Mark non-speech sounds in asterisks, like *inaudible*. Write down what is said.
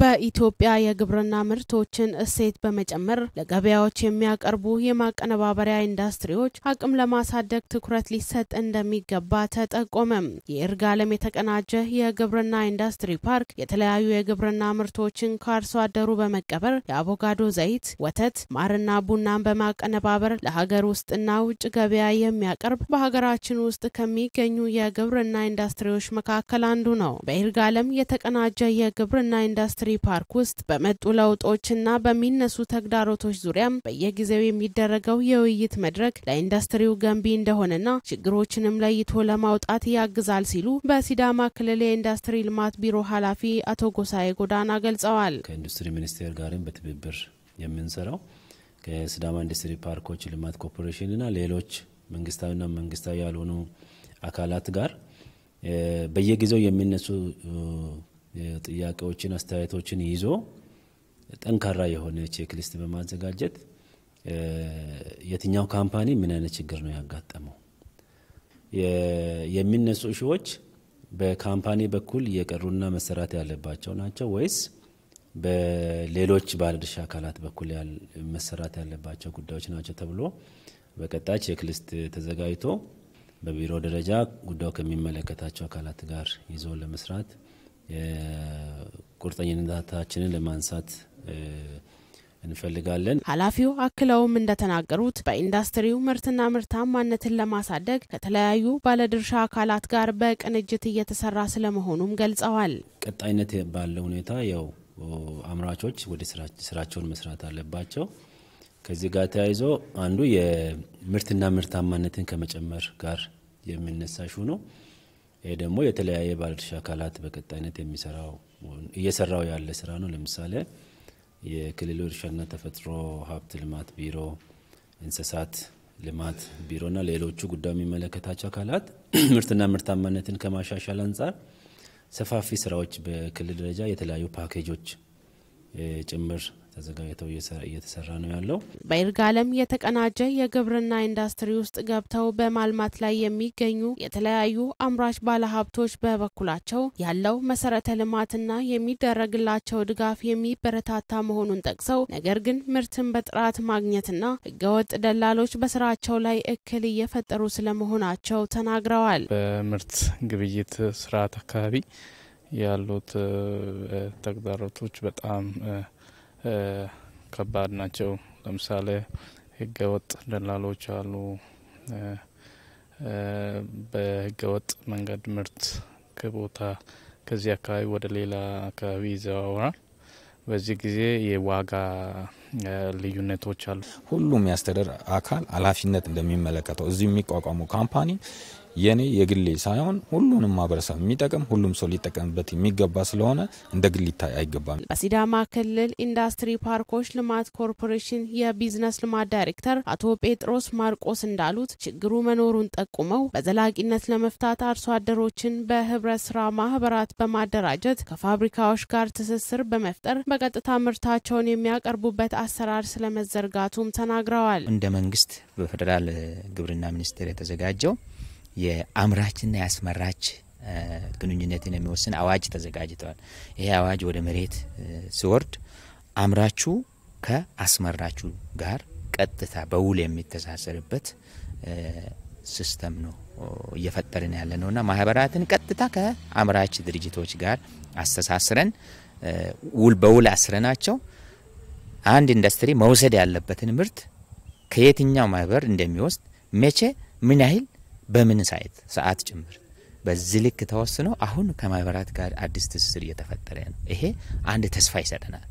በኢትዮጵያ የግብርና ምርቶችን እሴት በመጨመር ለገበያዎች የሚያቀርቡ የማቀነባበሪያ ኢንዱስትሪዎች አቅም ለማሳደግ ትኩረት ሊሰጥ እንደሚገባ ተጠቆመም። የይርጋለም የተቀናጀ የግብርና ኢንዱስትሪ ፓርክ የተለያዩ የግብርና ምርቶችን ከአርሶ አደሩ በመቀበር የአቮካዶ ዘይት፣ ወተት፣ ማርና ቡናን በማቀነባበር ለሀገር ውስጥና ውጭ ገበያ የሚያቀርብ በሀገራችን ውስጥ ከሚገኙ የግብርና ኢንዱስትሪዎች መካከል አንዱ ነው። በይርጋለም የተቀናጀ የግብርና ኢንዱስትሪ ኢንዱስትሪ ፓርክ ውስጥ በመጡ ለውጦችና በሚነሱ ተግዳሮቶች ዙሪያም በየጊዜው የሚደረገው የውይይት መድረክ ለኢንዱስትሪው ገንቢ እንደሆነና ችግሮችንም ለይቶ ለማውጣት ያግዛል ሲሉ በሲዳማ ክልል የኢንዱስትሪ ልማት ቢሮ ኃላፊ አቶ ጎሳኤ ጎዳና ገልጸዋል። ከኢንዱስትሪ ሚኒስቴር ጋርም በትብብር የምንሰራው ከሲዳማ ኢንዱስትሪ ፓርኮች ልማት ኮርፖሬሽንና ሌሎች መንግስታዊና መንግስታዊ ያልሆኑ አካላት ጋር በየጊዜው የሚነሱ ጥያቄዎችን፣ አስተያየቶችን ይዞ ጠንካራ የሆነ ቼክሊስት በማዘጋጀት የትኛው ካምፓኒ ምን አይነት ችግር ነው ያጋጠመው፣ የሚነሱ እሺዎች በካምፓኒ በኩል እየቀሩና መሰራት ያለባቸው ናቸው ወይስ በሌሎች ባለድርሻ አካላት በኩል መሰራት ያለባቸው ጉዳዮች ናቸው ተብሎ በቀጣይ ቼክሊስት ተዘጋጅቶ በቢሮ ደረጃ ጉዳዩ ከሚመለከታቸው አካላት ጋር ይዞ ለመስራት ቁርጠኝነታችንን ለማንሳት እንፈልጋለን። ኃላፊው አክለውም እንደተናገሩት በኢንዱስትሪው ምርትና ምርታማነትን ለማሳደግ ከተለያዩ ባለድርሻ አካላት ጋር በቅንጅት እየተሰራ ስለመሆኑም ገልጸዋል። ቀጣይነት ባለው ሁኔታ ያው አምራቾች ወደ ስራቸውን መስራት አለባቸው። ከዚህ ጋር ተያይዞ አንዱ የምርትና ምርታማነትን ከመጨመር ጋር የሚነሳሹ ነው። ይሄ ደግሞ የተለያየ ባለድርሻ አካላት በቀጣይነት የሚሰራው እየሰራው ያለ ስራ ነው። ለምሳሌ የክልሉ እርሻና ተፈጥሮ ሀብት ልማት ቢሮ፣ እንስሳት ልማት ቢሮና ሌሎቹ ጉዳዩ የሚመለከታቸው አካላት *clears throat* ምርትና ምርታማነትን ከማሻሻል አንጻር ሰፋፊ ስራዎች በክልል ደረጃ የተለያዩ ፓኬጆች ጭምር ተዘጋጅተው እየተሰራ ነው ያለው። በይርጋ ዓለም የተቀናጀ የግብርና ኢንዱስትሪ ውስጥ ገብተው በማልማት ላይ የሚገኙ የተለያዩ አምራች ባለሀብቶች በበኩላቸው ያለው መሰረተ ልማትና የሚደረግላቸው ድጋፍ የሚበረታታ መሆኑን ጠቅሰው ነገር ግን ምርትን በጥራት ማግኘትና ህገወጥ ደላሎች በስራቸው ላይ እክል እየፈጠሩ ስለመሆናቸው ተናግረዋል። በምርት ግብይት ስርዓት አካባቢ ያሉት ተግዳሮቶች በጣም ከባድ ናቸው። ለምሳሌ ህገወጥ ደላሎች አሉ። በህገወጥ መንገድ ምርት ከቦታ ከዚህ አካባቢ ወደ ሌላ አካባቢ ይዘዋወራል። በዚህ ጊዜ የዋጋ ልዩነቶች አሉ። ሁሉም ያስተዳደር አካል ኃላፊነት እንደሚመለከተው እዚህ የሚቋቋሙ ካምፓኒ የኔ የግሌ ሳይሆን ሁሉንም ማህበረሰብ የሚጠቅም ሁሉም ሰው ሊጠቀምበት የሚገባ ስለሆነ እንደ ግል ሊታይ አይገባም። በሲዳማ ክልል ኢንዱስትሪ ፓርኮች ልማት ኮርፖሬሽን የቢዝነስ ልማት ዳይሬክተር አቶ ጴጥሮስ ማርቆስ እንዳሉት ችግሩ መኖሩን ጠቁመው በዘላቂነት ለመፍታት አርሶ አደሮችን በህብረት ስራ ማህበራት በማደራጀት ከፋብሪካዎች ጋር ትስስር በመፍጠር በቀጥታ ምርታቸውን የሚያቀርቡበት አሰራር ስለመዘርጋቱም ተናግረዋል። እንደ መንግስት በፌዴራል ግብርና ሚኒስቴር የተዘጋጀው የአምራችና የአስመራች ግንኙነትን የሚወስን አዋጅ ተዘጋጅተዋል። ይሄ አዋጅ ወደ መሬት ሲወርድ አምራቹ ከአስመራቹ ጋር ቀጥታ በውል የሚተሳሰርበት ሲስተም ነው እየፈጠርን ያለ ነው እና ማህበራትን ቀጥታ ከአምራች ድርጅቶች ጋር አስተሳስረን ውል በውል አስረናቸው አንድ ኢንዱስትሪ መውሰድ ያለበትን ምርት ከየትኛው ማህበር እንደሚወስድ መቼ ምን ያህል በምን ሳይት ሰዓት ጭምር በዚህ ልክ ተወስኖ አሁን ከማህበራት ጋር አዲስ ትስስር እየተፈጠረ ነው። ይሄ አንድ ተስፋ ይሰጠናል።